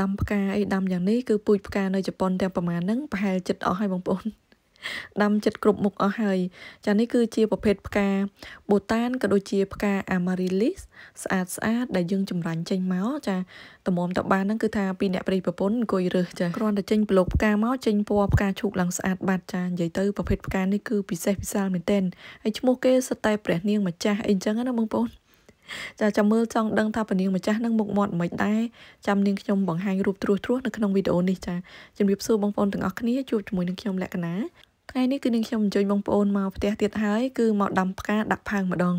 ដាំផ្កាអីដាំយ៉ាងនេះគឺពូជផ្កានៅជប៉ុនទាំងប្រមាណហ្នឹងប្រហែលចិត្តអស់ហើយបងប្អូនដាំចិត្តគ្រប់មុខអស់ហើយចានេះគឺជាប្រភេទផ្កាបូតានក៏ដូចជាផ្កាអាម៉ារីលីសស្អាតស្អាតដែលយើងចម្រាញ់ចេញមកចាតម្រុំតបានហ្នឹងគឺថាពីអ្នកប្រិយប្រពន្ធអង្គុយរើសចាគ្រាន់តែចេញប្លុកផ្កាមកចេញពណ៌ផ្កាឈូកឡើងស្អាត បាត់ចានិយាយទៅប្រភេទផ្កានេះគឺពិសេសពិសាលមែនទែនហើយឈ្មោះគេសិតតែព្រះនាងម្ចាស់អីចឹងណាបងប្អូនចាចាំមើលចង់ដឹងថាពនាងម្ចាស់នឹងមុខមាត់មិនដែរចាំនាងខ្ញុំបង្ហាញរូបត្រួសត្រាសនៅក្នុងវីដេអូនេះចាជំរាបសួរបងប្អូនទាំងអស់គ្នាជួបជាមួយនឹងខ្ញុំលក្ខណាថ្ងៃនេះគឺនាងខ្ញុំអញ្ជើញបងប្អូនមកផ្ទះទៀតហើយគឺមកដាំផ្កាដាក់ផើងម្ដង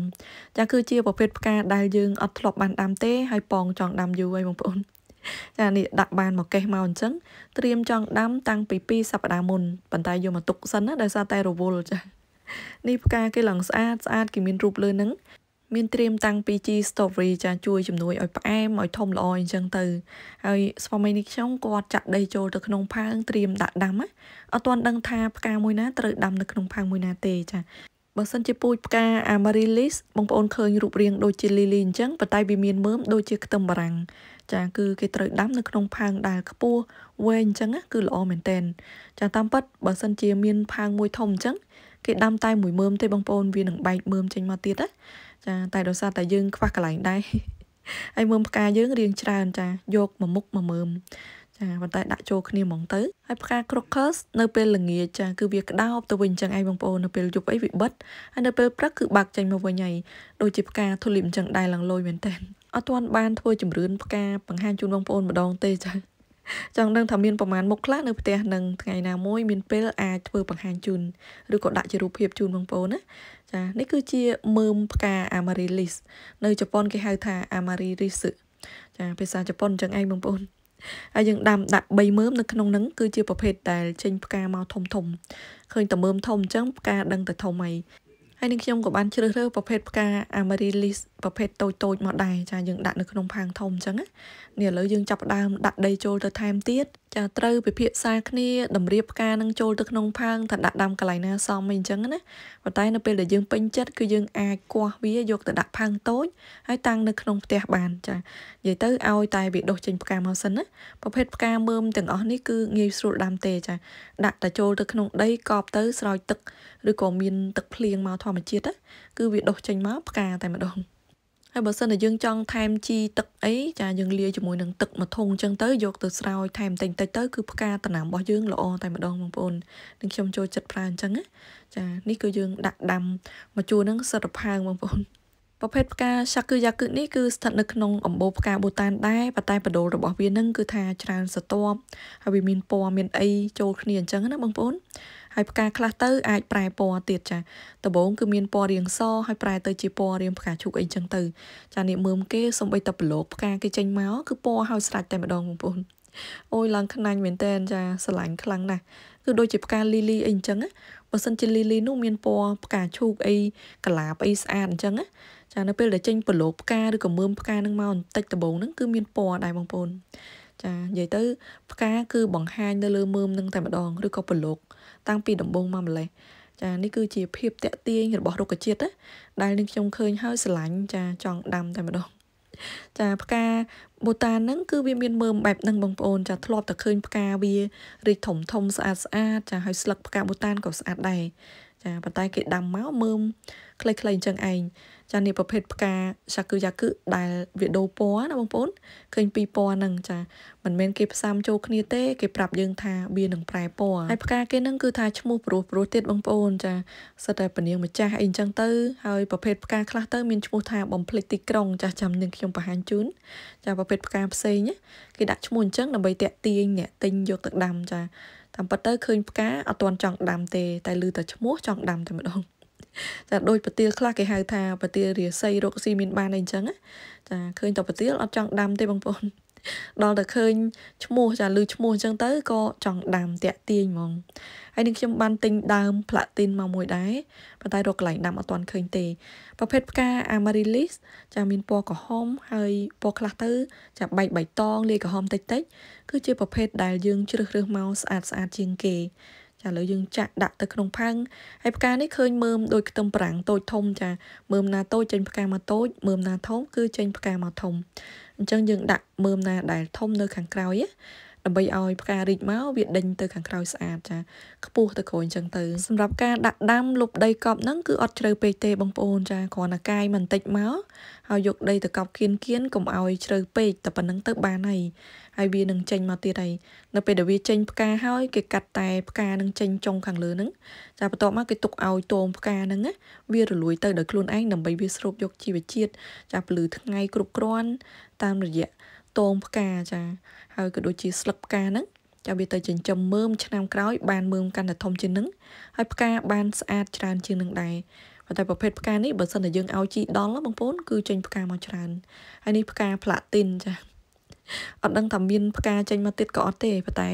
ចាគឺជាប្រភេទផ្កាដែលយើងអត់ធ្លាប់បានដាំទេហើយប៉ងចង់ដាំយូរហើយបងប្អូនចានេះដាក់បានមកកេះមកអញ្ចឹងត្រៀមចង់ដាំតាំងពី2សប្តាហ៍មុនប៉ុន្តែយកមកទុកសិនណាដោយសារតែរវល់ចានេះផ្កាគេឡើងស្អាតស្អាតគេមានរូបលើនឹងមានត្រៀមតាំងពី G Story ចាជួយជំនួយឲ្យផ្អែមឲ្យធំល្អអញ្ចឹងទៅហើយស្វាមីនេះខ្ញុំគាត់ចាក់ដីចូលទៅក្នុងផើងត្រៀមដាក់ដាំណាអត់ទាន់ដឹងថាផ្កាមួយណាត្រូវដាំនៅក្នុងផើងមួយណាទេ ចាបើសិនជាពូជផ្កា Amaryllis បងប្អូនឃើញរូបរាងដូចជា Lily អញ្ចឹងប៉ុន្តែវាមានមើមដូចជាខ្ទឹមបារាំងចាគឺគេត្រូវដាំនៅក្នុងផើងដែលខ្ពស់វែងអញ្ចឹងគឺល្អមែនតែនចាតាមពិតបើសិនជាមានផើងមួយធំអញ្ចឹងគេដាំតែមួយមើម ទេបងប្អូនវានឹងបែកមើមចេញមកទៀតណាចាតែដោយសារតែយើងខ្វះកន្លែងដែរហើយមើមផ្កាយើងរៀងច្រើន ចាយកមួយមុខមួយមើមចាប៉ុន្តែដាក់ចូលគ្នាហ្មងទៅហើយផ្កា crocus នៅពេលល្ងាចចាគឺវាក្តោបទៅវិញចឹងឯងបងប្អូននៅពេលយប់អីវាបិទហើយនៅពេលព្រឹកគឺបាក់ចេញមកវិញហើយដូចជាផ្កាធូលីមចឹងដែរឡើងលយមែនតើអត់ទាន់បានធ្វើជំរឿនផ្កាបង្ហាញជូនបងប្អូនម្ដងទេចាចង់ដឹងថាមានប្រមាណមុខខ្លះនៅផ្ទះនឹងថ្ងៃណាមួយមានពេលអាចធ្វើបង្ហាញជូនឬក៏ដាក់ជារូបភាពជូនបងប្អូនណាចានេះគឺជាមើមផ្កាអាម៉ារីលីសនៅជប៉ុន គេហៅថាអាម៉ារីរីសចាភាសាជប៉ុនអញ្ចឹងឯងបងប្អូនហើយយើងដាំដាក់3មើមនៅក្នុងហ្នឹងគឺជាប្រភេទដែលចេញផ្កាមកធំធំឃើញតែមើមធំអញ្ចឹងផ្កាដឹងតែធំហើយហើយនឹងខ្ញុំក៏បានជ្រើសរើសប្រភេទផ្កា Amaryllis ប្រភេទតូចតូចមកដែរចាយើងដាក់នៅក្នុងផាងធំអញ្ចឹងណានេះឥឡូវយើងចាប់ដើមដាក់ដីចូលទៅថែមទៀតចាត្រូវពិភាក្សាគ្នាតម្រៀបផ្កានឹងចូលទៅក្នុងផាងថាដាក់ដាំកន្លែងណាសមអីអញ្ចឹងណាប៉ុន្តែនៅពេលដែលយើងពេញចិត្តគឺយើងអាចគាស់វាយកទៅដាក់ផាងតូច ហើយតាំងនៅក្នុងផ្ទះបានចានិយាយទៅឲ្យតែវាដុះចេញផ្កាមកសិនណាប្រភេទផ្កាមើមទាំងអស់នេះគឺងាយស្រួលដាំទេចាដាក់តែចូលទៅក្នុងដីកប់ទៅស្រោចទឹកឬក៏មានទឹកភ្លៀងមកធម្មជាតិណាគឺវាដុះចេញមកផ្កាតែម្ដងហើយបើសិនតែយើងចង់ថែមជីទឹកអីចាយើងលាយជាមួយនឹងទឹកមួយធុងអញ្ចឹងទៅយកទៅស្រោចថែមតិចតិចទៅគឺផ្កាតំណាំរបស់យើងល្អតែម្ដងបងប្អូននឹងខ្ញុំចូលចិត្តប្រើអញ្ចឹងណាចានេះគឺយើងដាក់ដាំមួយជួរហ្នឹងសិតរផើងបងប្អូនប្រភេទផ្កាសាក់គឺយ៉ាគឺនេះគឺស្ថិតនៅក្នុងអំបូរផ្កាបូតានដែរប៉ុន្តែបដូលរបស់វានឹងគឺថាច្រើនសតបហើយវាមានពណ៌មានអីចូលគ្នាអញ្ចឹងណាបងប្អូនហើយផ្កាខ្លះទៅអាចប្រែពណ៌ទៀតចាដំបូងគឺមានពណ៌រៀងសហើយប្រែទៅជាពណ៌រៀងផ្កាឈូកអីចឹងទៅចានេះមើមគេសំបីតែប្រឡូកផ្កាគេចេញមកគឺពណ៌ហើយស្រាច់តែម្ដងបងប្អូនអូយឡើងខ្នាញ់មែនតើចាស្រឡាញ់ខ្លាំងណាស់គឺដូចជាផ្កាលីលីអីអញ្ចឹងបើសិនជាលីលីនោះមានពណ៌ផ្កាឈូកអីកលាបអីស្អាតអញ្ចឹងចានៅពេលដែលចេញប្រឡូកផ្កាឬក៏មើមផ្កានឹងមកបន្តិចដំបូងហ្នឹងគឺមានពណ៌ដែរបងប្អូនចានិយាយទៅ ផ្កាគឺបង្ហាញនៅលើមើមនឹងតែម្ដងឬក៏ប្រឡូកតាំងពីដំបូងមកម្លេះចានេះគឺជាភាពតាក់ទាញរបស់រុក្ខជាតិណាដែលនឹងខ្ញុំឃើញហើយស្រឡាញ់ចាចង់ដាំតែម្ដងចាផ្កាបូតានហ្នឹងគឺវាមានមើមបែបហ្នឹងបងប្អូន ចា ធ្លាប់តែឃើញផ្កាវារីកធំធំស្អាតស្អាតចាហើយស្លឹកផ្កាបូតានក៏ស្អាតដែរចាប៉ុន្តែគេដាំមកមើមខ្លីៗអញ្ចឹងឯងចានេះប្រភេទផ្កាសាគឺយ៉ាគឺដែលវាដូរពណ៌ណាបងប្អូនឃើញពីរពណ៌ហ្នឹងចាមិនមែនគេផ្សំចូលគ្នាទេគេប្រាប់យើងថាវានឹងប្រែពណ៌ហើយផ្កាគេហ្នឹងគឺថាឈ្មោះព្រោះព្រោះទៀតបងប្អូនចាសិតតែពនាងម្ចាស់អីអញ្ចឹងទៅហើយប្រភេទផ្កាខ្លះទៅ មានឈ្មោះថាបំភ្លេចទីក្រុងចាស់ចាំនឹងខ្ញុំបង្ហាញជូនចាប្រភេទផ្កាផ្សេងគេដាក់ឈ្មោះអញ្ចឹងដើម្បីតាក់ទាញអ្នកទិញយកទៅដាំចាតាមពិតទៅឃើញផ្កាអត់ទាន់ចង់ដាំទេ តែឮតែឈ្មោះចង់ដាំតែម្ដងចាដូចប្រទាលខ្លះគេហៅថាប្រទាលរាសីរោគស៊ីមានបានអីអញ្ចឹងចាឃើញតែប្រទាលអត់ចង់ដាំទេបងប្អូនដល់តែឃើញឈ្មោះ ចាឮឈ្មោះអញ្ចឹងទៅក៏ចង់ដាំតាក់ទាញហ្មងហើយនឹងខ្ញុំបានទិញដើមផ្លាទីនមកមួយដែរប៉ុន្តែរកកន្លែងដាំអត់ទាន់ឃើញទេប្រភេទផ្កា Amaryllis ចាមានពណ៌ក្រហម ហើយពណ៌ខ្លះទៅ ចាបែកបៃតងលាយក្រហមតិចតិច គឺជាប្រភេទដែលយើង ជ្រើសរើសមកស្អាតស្អាតជាងគេចាឥឡូវយើងចាក់ដាក់ទៅក្នុងផើងហើយផ្កានេះឃើញមើមដូចខ្ទឹមប្រាំងតូចធំចាមើមណាតូចចេញផ្កាមកតូចមើមណាធំគឺចេញផ្កាមកធំអញ្ចឹងយើងដាក់មើមណាដែលធំនៅខាងក្រោយដើម្បីឲ្យផ្ការីកមកវាដេញទៅខាងក្រោយស្អាតចាខ្ពស់ទៅក្រោយអញ្ចឹងទៅសម្រាប់ការដាក់ដាំលុបដីកប់ហ្នឹងគឺអត់ជ្រៅពេកទេបងប្អូនចាគ្រាន់តែកាយបន្តិចមកហើយយកដីទៅកប់គៀនគៀនកុំឲ្យជ្រៅពេកតែប៉ុណ្្នឹងទៅបានហើយហើយវានឹងចេញមកទៀតហើយនៅពេលដែលវាចេញផ្កាហើយគេកាត់តែផ្កានឹងចេញចុងខាងលើហ្នឹងចាបន្ទាប់មកគេទុកឲ្យតោមផ្កាហ្នឹងវារលួយទៅដោយខ្លួនឯងដើម្បីវាស្រូបយកជីវជាតិចាពលឺថ្ងៃគ្រប់គ្រាន់តាមរយៈតងផ្កាចាហើយក៏ដូចជាស្លឹកផ្កាហ្នឹងចាវាទៅចិញ្ចឹមមើមឆ្នាំក្រោយ បានមើមកាន់តែធំជាងនឹងហើយផ្កាបានស្អាតច្រើនជាងនឹងដែរប៉ុន្តែប្រភេទផ្កានេះបើសិនតែយើងឲ្យជីដល់បងប្អូនគឺចេញផ្កាមកច្រើនហើយនេះផ្កាផ្លាទីនចាអត់ដឹងថាមានផ្កាចេញមកទៀតក៏អត់ទេប៉ុន្តែ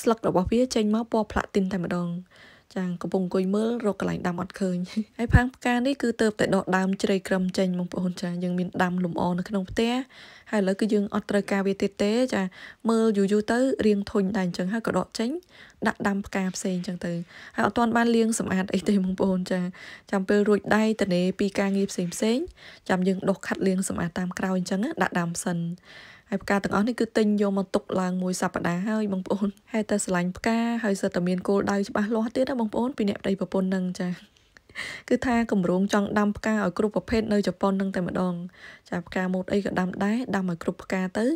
ស្លឹករបស់វាចេញមកពណ៌ផ្លាទីនតែម្ដងចាងកំពុងអង្គុយមើលរកកន្លែងដាំអត់ឃើញហើយផើងផ្កានេះគឺទៅតែដកដើមជ្រៃក្រឹមចេញបងប្អូនចាយើងមានដាំលំអនៅក្នុងផ្ទះហើយឥឡូវគឺយើងអត់ត្រូវការវាទៀតទេ ចាមើលយូរយូរទៅរៀងធុញដែរអញ្ចឹងហើយក៏ដកចេញដាក់ដាំផ្កាផ្សេងអញ្ចឹងទៅហើយអត់ទាន់បានលាងសម្អាតអីទេបងប្អូន ចាចាំពេលរួចដៃតនេពីការងារផ្សេងផ្សេងចាំយើងដុសខាត់លាងសម្អាតតាមក្រោយអញ្ចឹងដាក់ដាំសិនហើយផ្កាទាំងអស់នេះគឺទិញយកមកទុកឡើងមួយសប្តាហ៍ហើយបងប្អូនហើយតែស្រឡាញ់ផ្កាហើយសិតតែមានគោលដៅច្បាស់លាស់ទៀតណាបងប្អូនពីអ្នកប្តីប្រពន្ធនឹងចាគឺថាគម្រោងចង់ដាំផ្កាឲ្យគ្រប់ប្រភេទនៅជប៉ុននឹងតែម្ដងចាផ្កាម៉ូតអីក៏ដាំដែរដាំឲ្យគ្រប់ផ្កាទៅ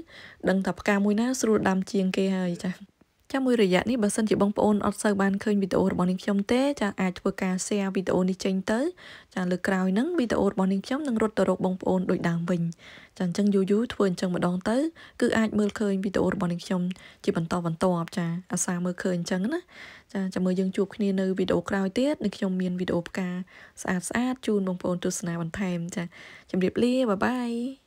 ដឹងថាផ្កាមួយណាស្រួលដាំជាងគេហើយចាចាមួយរយៈនេះបើសិនជាបងប្អូនអត់សូវបានឃើញវីដេអូរបស់នាងខ្ញុំទេចាអាចធ្វើការ share វីដេអូនេះចេញទៅចាលើក្រោយហ្នឹងវីដេអូរបស់នាងខ្ញុំនឹងរត់ទៅរកបងប្អូនដូចដើមវិញចាអញ្ចឹងយូរយូរធ្វើអញ្ចឹងម្ដងទៅគឺអាចមើលឃើញវីដេអូរបស់នាងខ្ញុំជាបន្តបន្ទាប់ចាអាសាមើលឃើញអញ្ចឹងណាចាចាំមើលយើងជួបគ្នានៅវីដេអូក្រោយទៀតនឹងខ្ញុំមានវីដេអូផ្កាស្អាតស្អាតជូនបងប្អូនទស្សនាបន្ថែមចាជម្រាបលាបាយបាយ